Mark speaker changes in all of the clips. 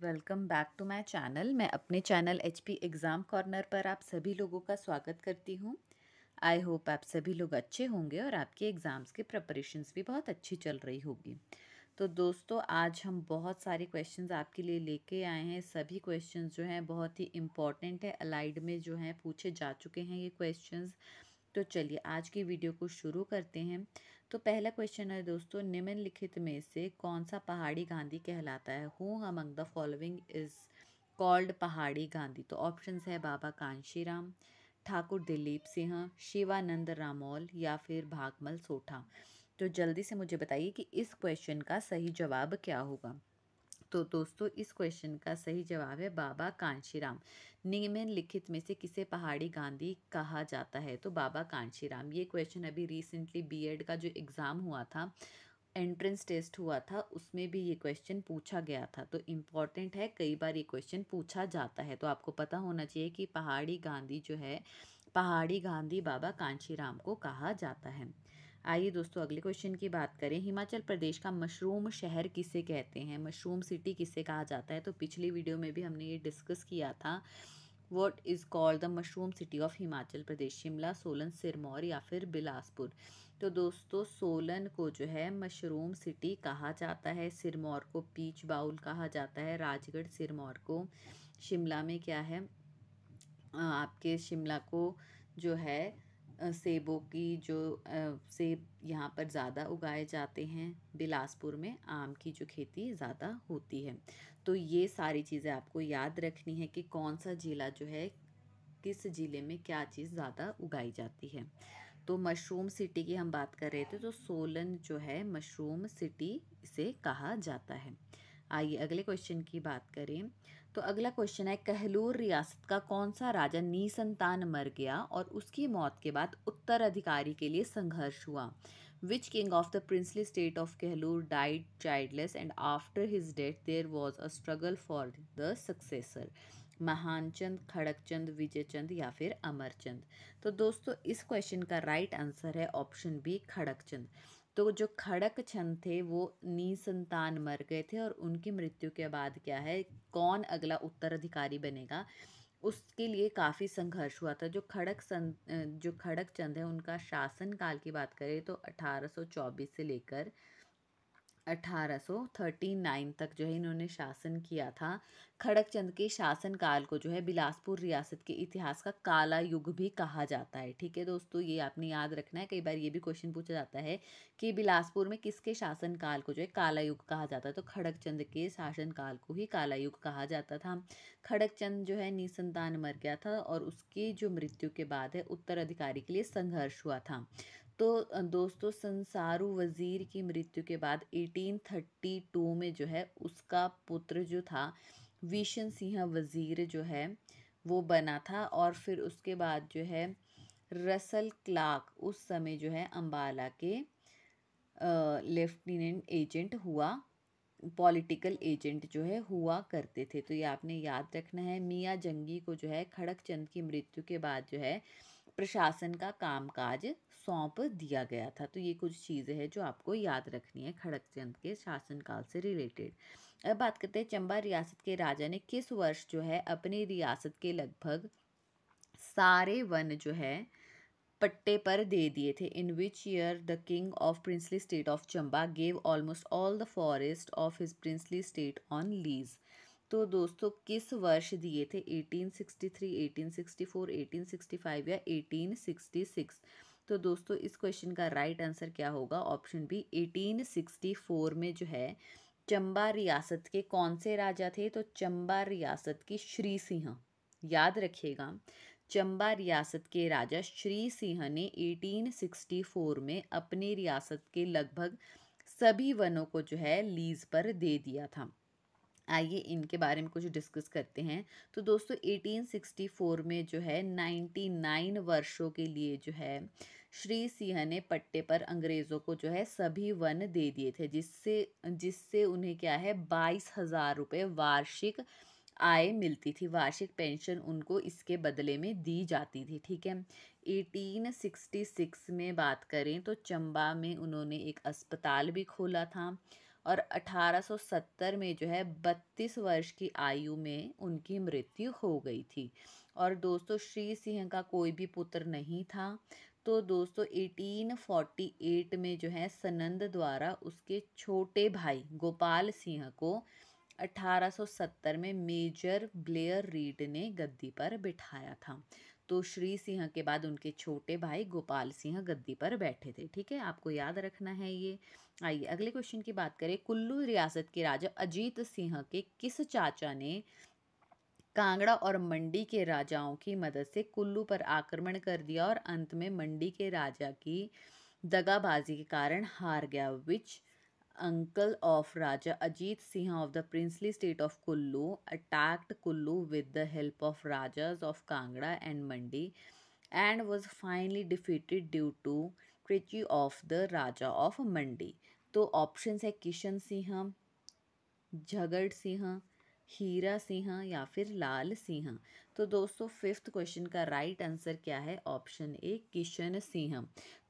Speaker 1: friends welcome back to my channel मैं अपने channel H P exam corner पर आप सभी लोगों का स्वागत करती हूँ आई होप आप सभी लोग अच्छे होंगे और आपके एग्ज़ाम्स के प्रपरेशंस भी बहुत अच्छी चल रही होगी तो दोस्तों आज हम बहुत सारे क्वेश्चंस आपके लिए लेके आए हैं सभी क्वेश्चन जो हैं बहुत ही इम्पॉर्टेंट है अलाइड में जो हैं पूछे जा चुके हैं ये क्वेश्चन तो चलिए आज की वीडियो को शुरू करते हैं तो पहला क्वेश्चन है दोस्तों निम्नलिखित में से कौन सा पहाड़ी गांधी कहलाता है who among the following is called Pahari Gandhi तो ऑप्शंस है बाबा कांशीराम ठाकुर दिलीप सिंह शिवानंद रामौल या फिर भागमल सोठा तो जल्दी से मुझे बताइए कि इस क्वेश्चन का सही जवाब क्या होगा तो दोस्तों इस क्वेश्चन का सही जवाब है बाबा कांशीराम निम्न लिखित में से किसे पहाड़ी गांधी कहा जाता है तो बाबा कांशीराम ये क्वेश्चन अभी रिसेंटली बीएड का जो एग्ज़ाम हुआ था एंट्रेंस टेस्ट हुआ था उसमें भी ये क्वेश्चन पूछा गया था तो इम्पॉर्टेंट है कई बार ये क्वेश्चन पूछा जाता है तो आपको पता होना चाहिए कि पहाड़ी गांधी जो है पहाड़ी गांधी बाबा कांशीराम को कहा जाता है आइए दोस्तों अगले क्वेश्चन की बात करें हिमाचल प्रदेश का मशरूम शहर किसे कहते हैं मशरूम सिटी किसे कहा जाता है तो पिछली वीडियो में भी हमने ये डिस्कस किया था what is called the mushroom city of Himachal Pradesh Shimla Solan Sirmaur या फिर बिलासपुर तो दोस्तों सोलन को जो है मशरूम सिटी कहा जाता है सिरमौर को पीच बाउल कहा जाता है राजगढ़ सिरमौर को शिमला में क्या है आपके शिमला को जो है सेबों की जो सेब यहाँ पर ज़्यादा उगाए जाते हैं बिलासपुर में आम की जो खेती ज़्यादा होती है तो ये सारी चीज़ें आपको याद रखनी है कि कौन सा ज़िला जो है किस ज़िले में क्या चीज़ ज़्यादा उगाई जाती है तो मशरूम सिटी की हम बात कर रहे थे तो सोलन जो है मशरूम सिटी इसे कहा जाता है आइए अगले क्वेश्चन की बात करें तो अगला क्वेश्चन है कहलूर रियासत का कौन सा राजा संतान मर गया और उसकी मौत के बाद उत्तराधिकारी के लिए संघर्ष हुआ which king of the princely state of Kahlur died childless and after his death there was a struggle for the successor Mahanchand Khadakchand Vijaychand या फिर अमरचंद तो दोस्तों इस क्वेश्चन का राइट आंसर है ऑप्शन बी चंद तो जो खड़क छंद थे वो नी संतान मर गए थे और उनकी मृत्यु के बाद क्या है कौन अगला उत्तराधिकारी बनेगा उसके लिए काफ़ी संघर्ष हुआ था जो खड़क सं जो खड़क चंद है उनका शासन काल की बात करें तो 1824 से लेकर 1839 तक जो है इन्होंने शासन किया था चंद के शासनकाल को जो है बिलासपुर रियासत के इतिहास का काला युग भी कहा जाता है ठीक है दोस्तों ये आपने याद रखना है कई बार ये भी क्वेश्चन पूछा जाता है कि बिलासपुर में किसके शासनकाल को जो है काला युग कहा जाता है तो चंद के शासनकाल को ही काला युग कहा जाता था खड़गचंद जो है निसंतान मर गया था और उसकी जो मृत्यु के बाद है उत्तराधिकारी के लिए संघर्ष हुआ था तो दोस्तों संसारू वज़ीर की मृत्यु के बाद 1832 में जो है उसका पुत्र जो था विशन सिंह वज़ीर जो है वो बना था और फिर उसके बाद जो है रसल क्लाक उस समय जो है अम्बाला के लेफ्टिनेंट एजेंट हुआ पॉलिटिकल एजेंट जो है हुआ करते थे तो ये आपने याद रखना है मियाँ जंगी को जो है खड़क चंद की मृत्यु के बाद जो है प्रशासन का कामकाज सौंप दिया गया था तो ये कुछ चीज़ें हैं जो आपको याद रखनी है खड़क चंद के शासनकाल से रिलेटेड अब बात करते हैं चंबा रियासत के राजा ने किस वर्ष जो है अपनी रियासत के लगभग सारे वन जो है पट्टे पर दे दिए थे in which year the king of princely state of Chamba gave almost all the forest of his princely state on lease तो दोस्तों किस वर्ष दिए थे 1863, 1864, 1865 या 1866 तो दोस्तों इस क्वेश्चन का राइट right आंसर क्या होगा ऑप्शन बी 1864 में जो है चंबा रियासत के कौन से राजा थे तो चंबा रियासत के श्री सिंह याद रखिएगा चंबा रियासत के राजा श्री सिंह ने 1864 में अपनी रियासत के लगभग सभी वनों को जो है लीज पर दे दिया था आइए इनके बारे में कुछ डिस्कस करते हैं तो दोस्तों 1864 में जो है 99 वर्षों के लिए जो है श्री सिंह ने पट्टे पर अंग्रेज़ों को जो है सभी वन दे दिए थे जिससे जिससे उन्हें क्या है बाईस हज़ार रुपये वार्षिक आय मिलती थी वार्षिक पेंशन उनको इसके बदले में दी जाती थी ठीक है 1866 में बात करें तो चंबा में उन्होंने एक अस्पताल भी खोला था और 1870 में जो है 32 वर्ष की आयु में उनकी मृत्यु हो गई थी और दोस्तों श्री सिंह का कोई भी पुत्र नहीं था तो दोस्तों 1848 में जो है सनंद द्वारा उसके छोटे भाई गोपाल सिंह को 1870 में मेजर ब्लेयर रीड ने गद्दी पर बिठाया था तो श्री सिंह के बाद उनके छोटे भाई गोपाल सिंह गद्दी पर बैठे थे ठीक है आपको याद रखना है ये आइए अगले क्वेश्चन की बात करें कुल्लू रियासत के राजा अजीत सिंह के किस चाचा ने कांगड़ा और मंडी के राजाओं की मदद से कुल्लू पर आक्रमण कर दिया और अंत में मंडी के राजा की दगाबाजी के कारण हार गया which uncle of Raja Ajit Singh of the princely state of Kullu attacked Kullu with the help of rajas of Kangra and Mandi and was finally defeated due to क्रिची of the Raja of Mandi तो ऑप्शन है किशन सिंह झगड़ सिंह हीरा सिंह या फिर लाल सिंह तो दोस्तों फिफ्थ क्वेश्चन का राइट आंसर क्या है ऑप्शन ए किशन सिंह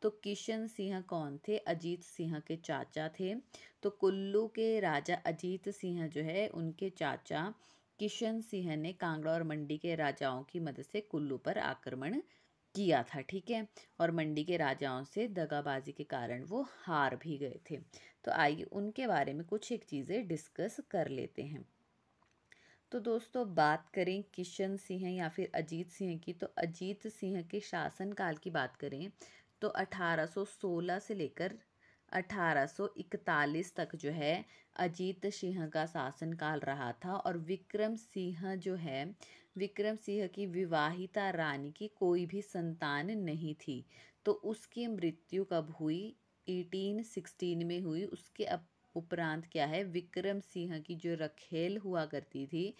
Speaker 1: तो किशन सिंह कौन थे अजीत सिंह के चाचा थे तो कुल्लू के राजा अजीत सिंह जो है उनके चाचा किशन सिंह ने कांगड़ा और मंडी के राजाओं की मदद से कुल्लू पर आक्रमण किया था ठीक है और मंडी के राजाओं से दगाबाजी के कारण वो हार भी गए थे तो आइए उनके बारे में कुछ एक चीज़ें डिस्कस कर लेते हैं तो दोस्तों बात करें किशन सिंह या फिर अजीत सिंह की तो अजीत सिंह के शासनकाल की बात करें तो 1816 से लेकर 1841 तक जो है अजीत सिंह का शासनकाल रहा था और विक्रम सिंह जो है विक्रम सिंह की विवाहिता रानी की कोई भी संतान नहीं थी तो उसकी मृत्यु कब हुई एटीन सिक्सटीन में हुई उसके अब उपरांत क्या है विक्रम सिंह की जो रखेल हुआ करती थी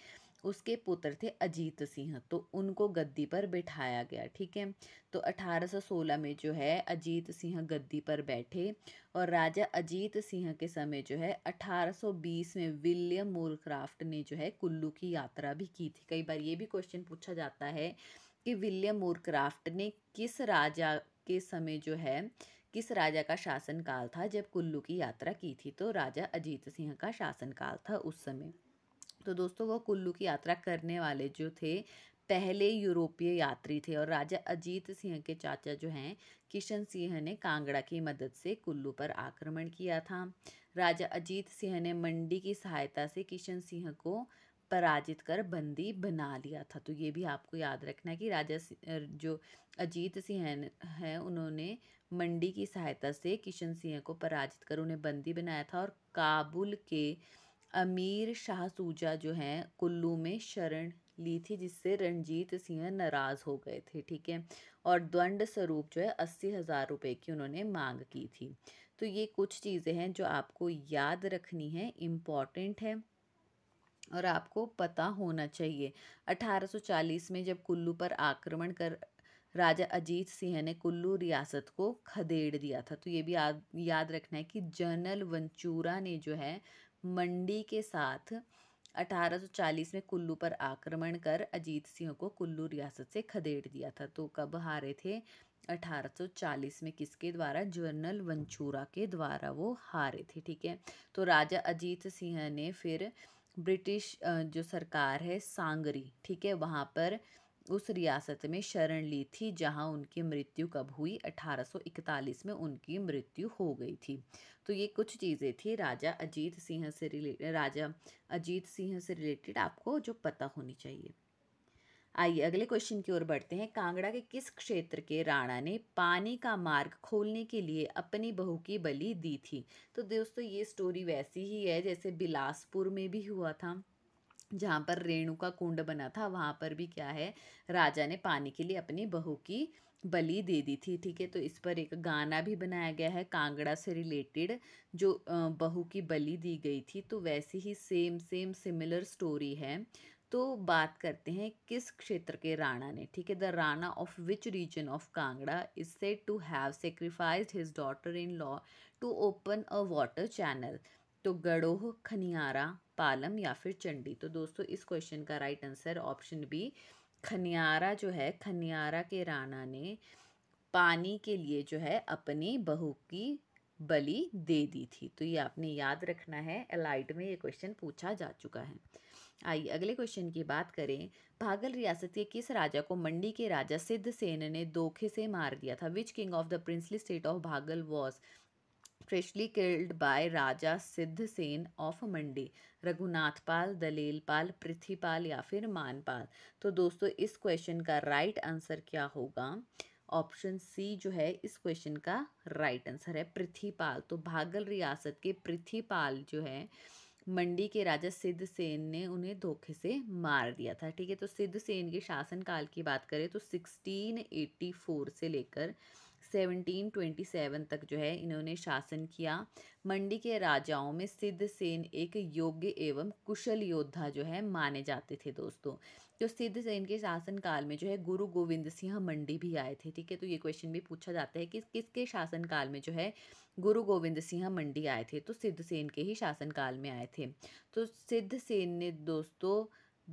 Speaker 1: उसके पुत्र थे अजीत सिंह तो उनको गद्दी पर बैठाया गया ठीक है तो 1816 में जो है अजीत सिंह गद्दी पर बैठे और राजा अजीत सिंह के समय जो है 1820 में विलियम मोरक्राफ्ट ने जो है कुल्लू की यात्रा भी की थी कई बार ये भी क्वेश्चन पूछा जाता है कि विलियम मोरक्राफ्ट ने किस राजा के समय जो है किस राजा का शासनकाल था जब कुल्लू की यात्रा की थी तो राजा अजीत सिंह का शासनकाल था उस समय तो दोस्तों वो कुल्लू की यात्रा करने वाले जो थे पहले यूरोपीय यात्री थे और राजा अजीत सिंह के चाचा जो हैं किशन सिंह ने कांगड़ा की मदद से कुल्लू पर आक्रमण किया था राजा अजीत सिंह ने मंडी की सहायता से किशन सिंह को पराजित कर बंदी बना लिया था तो ये भी आपको याद रखना है कि राजा जो अजीत सिंह हैं उन्होंने मंडी की सहायता से किशन सिंह को पराजित कर उन्हें बंदी बनाया था और काबुल के अमीर शाह सूजा जो हैं कुल्लू में शरण ली थी जिससे रणजीत सिंह नाराज़ हो गए थे ठीक है और द्वंड स्वरूप जो है अस्सी हज़ार रुपये की उन्होंने मांग की थी तो ये कुछ चीज़ें हैं जो आपको याद रखनी है इम्पॉर्टेंट है और आपको पता होना चाहिए 1840 में जब कुल्लू पर आक्रमण कर राजा अजीत सिंह ने कुल्लू रियासत को खदेड़ दिया था तो ये भी याद याद रखना है कि जनरल वंचूरा ने जो है मंडी के साथ 1840 में कुल्लू पर आक्रमण कर अजीत सिंह को कुल्लू रियासत से खदेड़ दिया था तो कब हारे थे 1840 में किसके द्वारा जनरल वंचूरा के द्वारा वो हारे थे ठीक है तो राजा अजीत सिंह ने फिर ब्रिटिश जो सरकार है सांगरी ठीक है वहाँ पर उस रियासत में शरण ली थी जहां उनकी मृत्यु कब हुई 1841 में उनकी मृत्यु हो गई थी तो ये कुछ चीज़ें थी राजा अजीत सिंह से रिलेटेड राजा अजीत सिंह से रिलेटेड आपको जो पता होनी चाहिए आइए अगले क्वेश्चन की ओर बढ़ते हैं कांगड़ा के किस क्षेत्र के राणा ने पानी का मार्ग खोलने के लिए अपनी बहू की बलि दी थी तो दोस्तों ये स्टोरी वैसी ही है जैसे बिलासपुर में भी हुआ था जहाँ पर रेणु का कुंड बना था वहाँ पर भी क्या है राजा ने पानी के लिए अपनी बहू की बलि दे दी थी ठीक है तो इस पर एक गाना भी बनाया गया है कांगड़ा से रिलेटेड जो बहू की बलि दी गई थी तो वैसी ही सेम सेम सिमिलर स्टोरी है तो बात करते हैं किस क्षेत्र के राणा ने ठीक है the Rana of which region of Kangra is said to have sacrificed his daughter in law to open a water channel तो गड़ोह खनियारा पालम या फिर चंडी तो दोस्तों इस क्वेश्चन का right answer option B Khaniyara जो है खनियारा के राणा ने पानी के लिए जो है अपनी बहू की बलि दे दी थी तो ये आपने याद रखना है एलाइट में ये क्वेश्चन पूछा जा चुका है आइए अगले क्वेश्चन की बात करें भागल रियासत के किस राजा को मंडी के राजा सिद्ध सेन ने धोखे से मार दिया था which king of the princely state of Bhagal was freshly killed by Raja Siddh Sen of Mandi Raghunath Pal Dalel Pal Prithvipal या फिर मानपाल तो दोस्तों इस क्वेश्चन का राइट आंसर क्या होगा ऑप्शन सी जो है इस क्वेश्चन का राइट आंसर है पृथ्वीपाल तो भागल रियासत के पृथ्वीपाल जो है मंडी के राजा सिद्ध सेन ने उन्हें धोखे से मार दिया था ठीक है तो सिद्ध सेन के शासनकाल की बात करें तो फोर से लेकर 1727 तक जो है इन्होंने शासन किया मंडी के राजाओं में सिद्ध सेन एक योग्य एवं कुशल योद्धा जो है माने जाते थे दोस्तों तो सिद्ध सेन के शासनकाल में जो है गुरु गोविंद सिंह मंडी भी आए थे ठीक है तो ये क्वेश्चन भी पूछा जाता है कि किसके शासनकाल में जो है गुरु गोविंद सिंह मंडी आए थे तो सिद्ध सेन के ही शासनकाल में आए थे तो सिद्ध सेन ने दोस्तों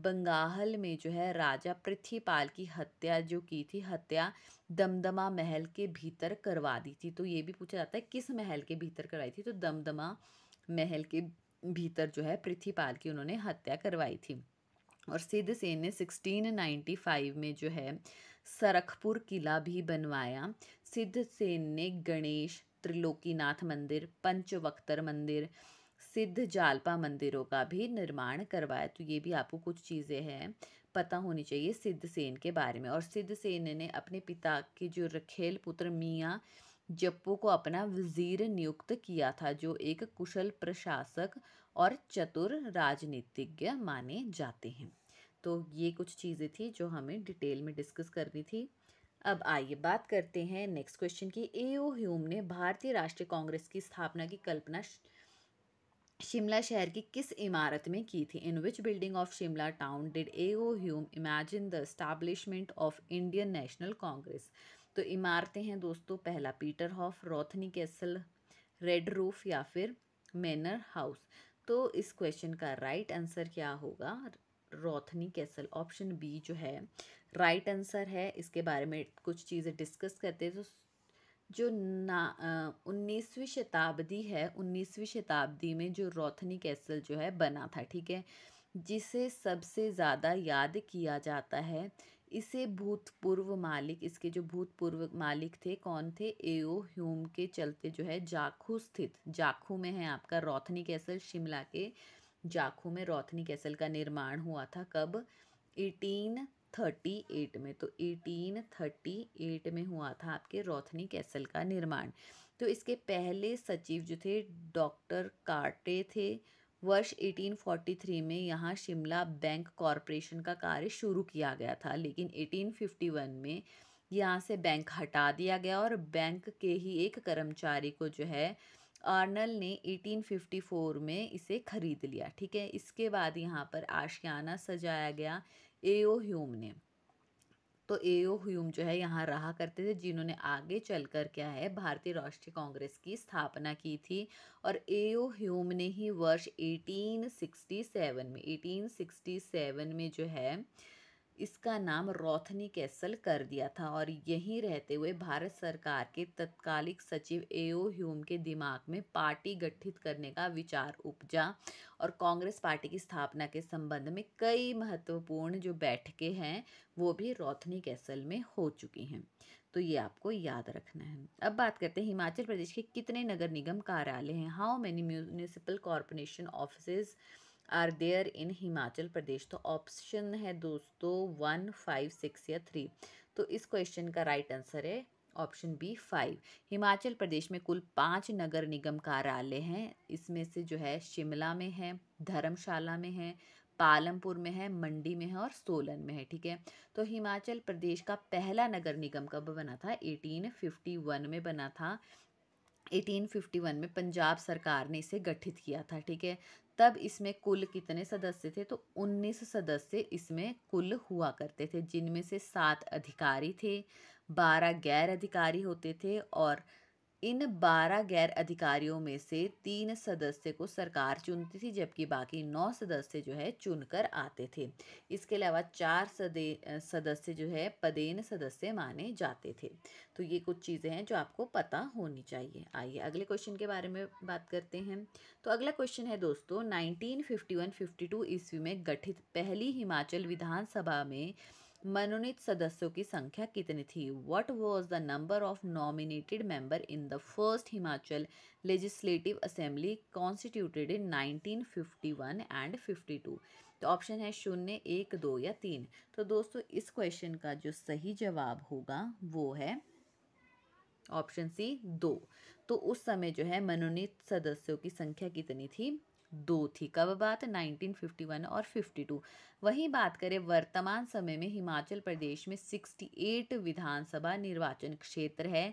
Speaker 1: बंगाल में जो है राजा पृथ्वीपाल की हत्या जो की थी हत्या दमदमा महल के भीतर करवा दी थी तो ये भी पूछा जाता है किस महल के भीतर करवाई थी तो दमदमा महल के भीतर जो है पृथ्वीपाल की उन्होंने हत्या करवाई थी और सिद्ध सेन ने 1695 में जो है सरखपुर किला भी बनवाया सिद्ध सेन ने गणेश त्रिलोकीनाथ मंदिर पंचवक्तर मंदिर सिद्ध जालपा मंदिरों का भी निर्माण करवाया तो ये भी आपको कुछ चीज़ें हैं पता होनी चाहिए सिद्ध सेन के बारे में और सिद्ध सेन ने अपने पिता के जो रखेल पुत्र मियाँ जप्पू को अपना वजीर नियुक्त किया था जो एक कुशल प्रशासक और चतुर राजनीतिज्ञ माने जाते हैं तो ये कुछ चीज़ें थी जो हमें डिटेल में डिस्कस करनी थी अब आइए बात करते हैं नेक्स्ट क्वेश्चन की ए ओ ह्यूम ने भारतीय राष्ट्रीय कांग्रेस की स्थापना की कल्पना शिमला शहर की किस इमारत में की थी in which building of Shimla town did A O Hume imagine the establishment of Indian National Congress तो इमारतें हैं दोस्तों पहला Peterhof Rothney Castle red roof या फिर मैनर हाउस तो इस क्वेश्चन का राइट आंसर क्या होगा रोथनी कैसल ऑप्शन बी जो है राइट आंसर है इसके बारे में कुछ चीज़ें डिस्कस करते हैं तो जो ना उन्नीसवीं शताब्दी है उन्नीसवीं शताब्दी में जो रोथनी कैसल जो है बना था ठीक है जिसे सबसे ज़्यादा याद किया जाता है इसे भूतपूर्व मालिक इसके जो भूतपूर्व मालिक थे कौन थे एओ ह्यूम के चलते जो है जाखू स्थित जाखू में है आपका रोथनी कैसल शिमला के जाखू में रोथनी कैसल का निर्माण हुआ था कब एटीन थर्टी एट में तो एटीन थर्टी एट में हुआ था आपके रोथनी कैसल का निर्माण तो इसके पहले सचिव जो थे डॉक्टर कार्टे थे वर्ष 1843 में यहाँ शिमला बैंक कॉरपोरेशन का कार्य शुरू किया गया था लेकिन 1851 में यहाँ से बैंक हटा दिया गया और बैंक के ही एक कर्मचारी को जो है आर्नल ने 1854 में इसे खरीद लिया ठीक है इसके बाद यहाँ पर आशियाना सजाया गया एओ ह्यूम ने तो एओ ह्यूम जो है यहाँ रहा करते थे जिन्होंने आगे चलकर क्या है भारतीय राष्ट्रीय कांग्रेस की स्थापना की थी और एओ ह्यूम ने ही वर्ष 1867 में 1867 में जो है इसका नाम रोथनी कैसल कर दिया था और यहीं रहते हुए भारत सरकार के तत्कालिक सचिव एओ ह्यूम के दिमाग में पार्टी गठित करने का विचार उपजा और कांग्रेस पार्टी की स्थापना के संबंध में कई महत्वपूर्ण जो बैठकें हैं वो भी रोथनी कैसल में हो चुकी हैं तो ये आपको याद रखना है अब बात करते हैं हिमाचल प्रदेश के कितने नगर निगम कार्यालय हैं how many municipal corporation office are there in Himachal Pradesh तो ऑप्शन है दोस्तों वन फाइव सिक्स या थ्री तो इस क्वेश्चन का राइट आंसर है option B five Himachal Pradesh में कुल पाँच नगर निगम कार्यालय हैं इसमें से जो है शिमला में है धर्मशाला में है पालमपुर में है मंडी में है और सोलन में है ठीक है तो हिमाचल प्रदेश का पहला नगर निगम कब बना था 1851 में बना था 1851 में पंजाब सरकार ने इसे गठित किया था ठीक है तब इसमें कुल कितने सदस्य थे तो 19 सदस्य इसमें कुल हुआ करते थे जिनमें से सात अधिकारी थे बारह गैर अधिकारी होते थे और इन बारह गैर अधिकारियों में से तीन सदस्य को सरकार चुनती थी जबकि बाकी नौ सदस्य जो है चुनकर आते थे इसके अलावा चार सदे सदस्य जो है पदेन सदस्य माने जाते थे तो ये कुछ चीज़ें हैं जो आपको पता होनी चाहिए आइए अगले क्वेश्चन के बारे में बात करते हैं तो अगला क्वेश्चन है दोस्तों नाइनटीन फिफ्टी ईस्वी में गठित पहली हिमाचल विधानसभा में मनोनीत सदस्यों की संख्या कितनी थी what was the number of nominated member in the first Himachal legislative assembly constituted in 1951 and 52 तो ऑप्शन है शून्य एक दो या तीन तो दोस्तों इस क्वेश्चन का जो सही जवाब होगा वो है ऑप्शन सी दो तो उस समय जो है मनोनीत सदस्यों की संख्या कितनी थी दो थी कब बात 1951 और 52 वहीं बात करें वर्तमान समय में हिमाचल प्रदेश में 68 विधानसभा निर्वाचन क्षेत्र है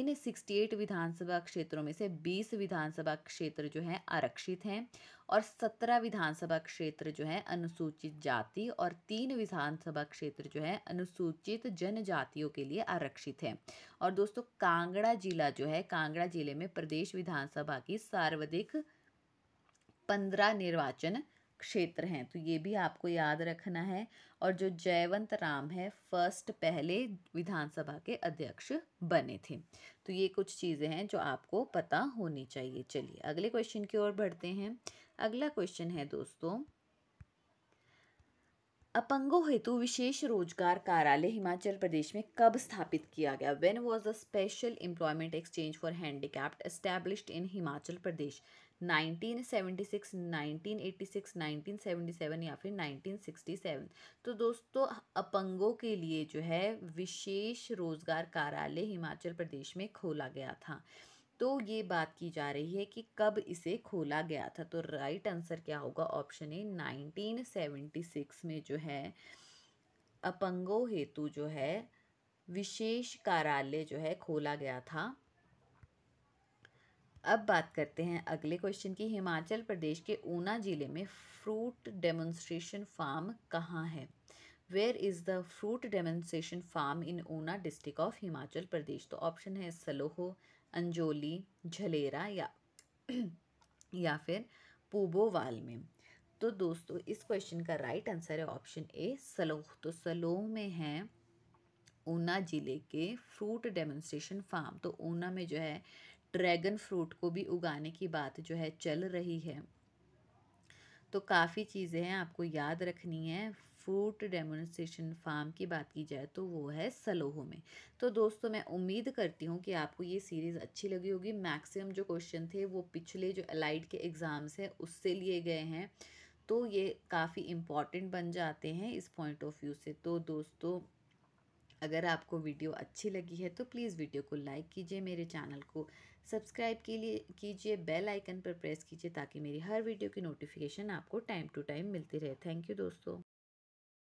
Speaker 1: इन 68 विधानसभा क्षेत्रों में से 20 विधानसभा क्षेत्र जो हैं आरक्षित हैं और 17 विधानसभा क्षेत्र जो हैं अनुसूचित जाति और तीन विधानसभा क्षेत्र जो हैं अनुसूचित जनजातियों के लिए आरक्षित हैं और दोस्तों कांगड़ा जिला जो है कांगड़ा जिले में प्रदेश विधानसभा की सर्वाधिक पंद्रह निर्वाचन क्षेत्र हैं तो ये भी आपको याद रखना है और जो जयवंत राम है फर्स्ट पहले विधानसभा के अध्यक्ष बने थे तो ये कुछ चीज़ें हैं जो आपको पता होनी चाहिए चलिए अगले क्वेश्चन की ओर बढ़ते हैं अगला क्वेश्चन है दोस्तों अपंगों हेतु विशेष रोजगार कार्यालय हिमाचल प्रदेश में कब स्थापित किया गया when was the special employment exchange for handicapped established in Himachal Pradesh 1976, 1986, 1977 या फिर 1967 तो दोस्तों अपंगों के लिए जो है विशेष रोजगार कार्यालय हिमाचल प्रदेश में खोला गया था तो ये बात की जा रही है कि कब इसे खोला गया था तो राइट आंसर क्या होगा ऑप्शन ए 1976 में जो है अपंगों हेतु जो है विशेष कार्यालय जो है खोला गया था अब बात करते हैं अगले क्वेश्चन की हिमाचल प्रदेश के ऊना जिले में फ्रूट डेमोन्स्ट्रेशन फार्म कहाँ है where is the fruit demonstration farm in Una district of Himachal Pradesh तो ऑप्शन है सलोहो अंजोली झलेरा या या फिर पूबोवाल में तो दोस्तों इस क्वेश्चन का राइट आंसर है ऑप्शन ए सलोह तो सलोह में है ऊना ज़िले के फ्रूट डेमोन्स्ट्रेशन फार्म तो ऊना में जो है ड्रैगन फ्रूट को भी उगाने की बात जो है चल रही है तो काफ़ी चीज़ें हैं आपको याद रखनी है फूड डेमोन्स्ट्रेशन फार्म की बात की जाए तो वो है सलोहो में तो दोस्तों मैं उम्मीद करती हूँ कि आपको ये सीरीज़ अच्छी लगी होगी मैक्सिमम जो क्वेश्चन थे वो पिछले जो अलाइड के एग्ज़ाम्स हैं उससे लिए गए हैं तो ये काफ़ी इम्पॉर्टेंट बन जाते हैं इस पॉइंट ऑफ व्यू से तो दोस्तों अगर आपको वीडियो अच्छी लगी है तो प्लीज़ वीडियो को लाइक कीजिए मेरे चैनल को सब्सक्राइब के लिए कीजिए बेल आइकन पर प्रेस कीजिए ताकि मेरी हर वीडियो की नोटिफिकेशन आपको टाइम टू टाइम मिलती रहे थैंक यू दोस्तों